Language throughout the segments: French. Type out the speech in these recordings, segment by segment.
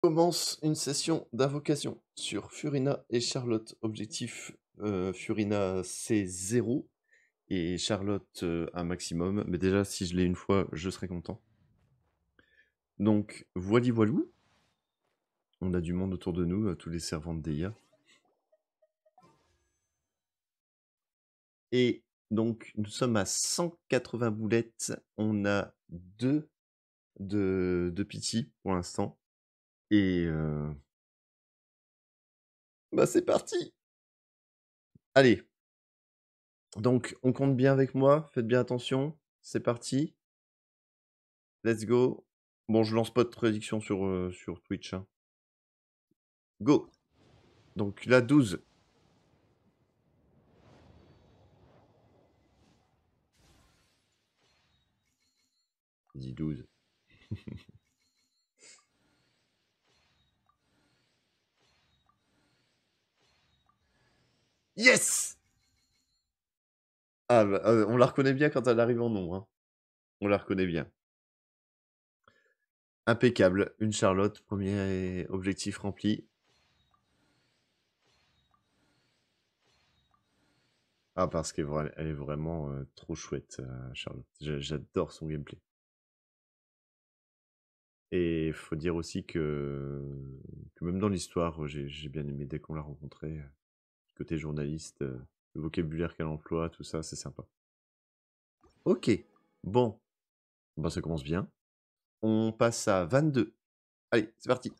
commence une session d'invocation sur Furina et Charlotte. Objectif euh, Furina c'est 0 et Charlotte euh, un maximum. Mais déjà si je l'ai une fois je serai content. Donc voili voilou. On a du monde autour de nous, euh, tous les servants de Deia. Et donc nous sommes à 180 boulettes. On a deux de, de pour l'instant. Et. Bah, c'est parti Allez. Donc, on compte bien avec moi. Faites bien attention. C'est parti. Let's go. Bon, je lance pas de prédiction sur, Twitch. Hein. Go. Donc, la 12. Dis 12. Yes ah, bah, ah, on la reconnaît bien quand elle arrive en nom. Hein. On la reconnaît bien. Impeccable. Une Charlotte, premier euh, objectif rempli. Ah, parce qu'elle est vraiment euh, trop chouette, euh, Charlotte. J'adore son gameplay. Et il faut dire aussi que, même dans l'histoire, j'ai bien aimé dès qu'on l'a rencontrée côté journaliste, euh, le vocabulaire qu'elle emploie, tout ça, c'est sympa. Ok, bon. bah ça commence bien. On passe à 22. Allez, c'est parti.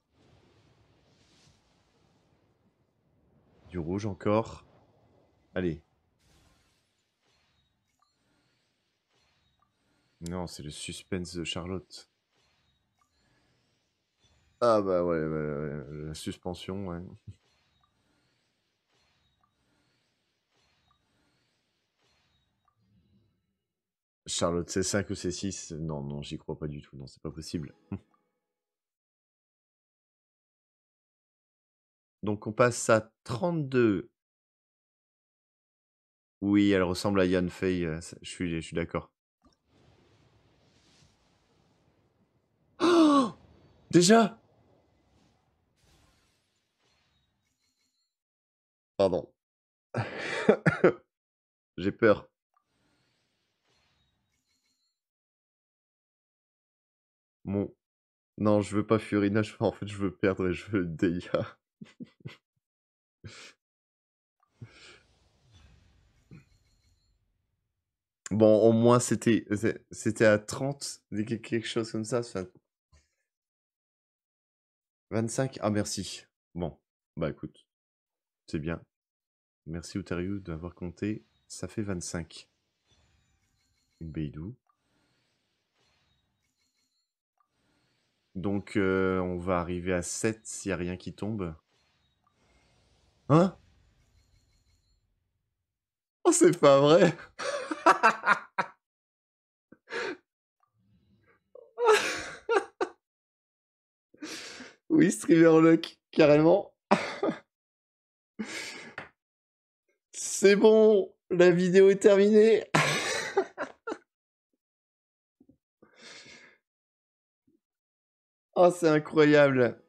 Du rouge encore. Allez. Non, c'est le suspense de Charlotte. Ah bah ouais. la suspension, ouais. Charlotte, c'est 5 ou c'est 6 Non, non, j'y crois pas du tout. Non, c'est pas possible. Donc on passe à 32. Oui, elle ressemble à Yann Fei. Euh, je suis, je suis d'accord. Oh Déjà Pardon. J'ai peur. Mon... Non, je veux pas Furina, en fait, je veux perdre et je veux Deia. bon, au moins, c'était c'était à 30, quelque chose comme ça. 25, ah merci. Bon, bah écoute, c'est bien. Merci Utariu d'avoir compté. Ça fait 25. Une Beidou. Donc euh, on va arriver à 7 s'il n'y a rien qui tombe. Hein Oh, c'est pas vrai Oui, streamer Lock, carrément. c'est bon, la vidéo est terminée. Oh, c'est incroyable.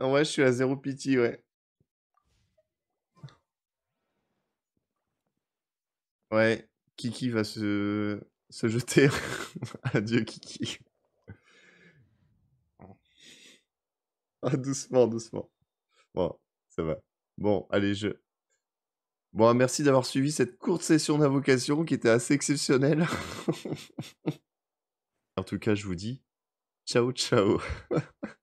En je suis à zéro pitié, ouais. Ouais, Kiki va se, se jeter. Adieu, Kiki. Ah, doucement, doucement. Bon, ça va. Bon, allez, je... Bon, merci d'avoir suivi cette courte session d'invocation qui était assez exceptionnelle. en tout cas, je vous dis Cho.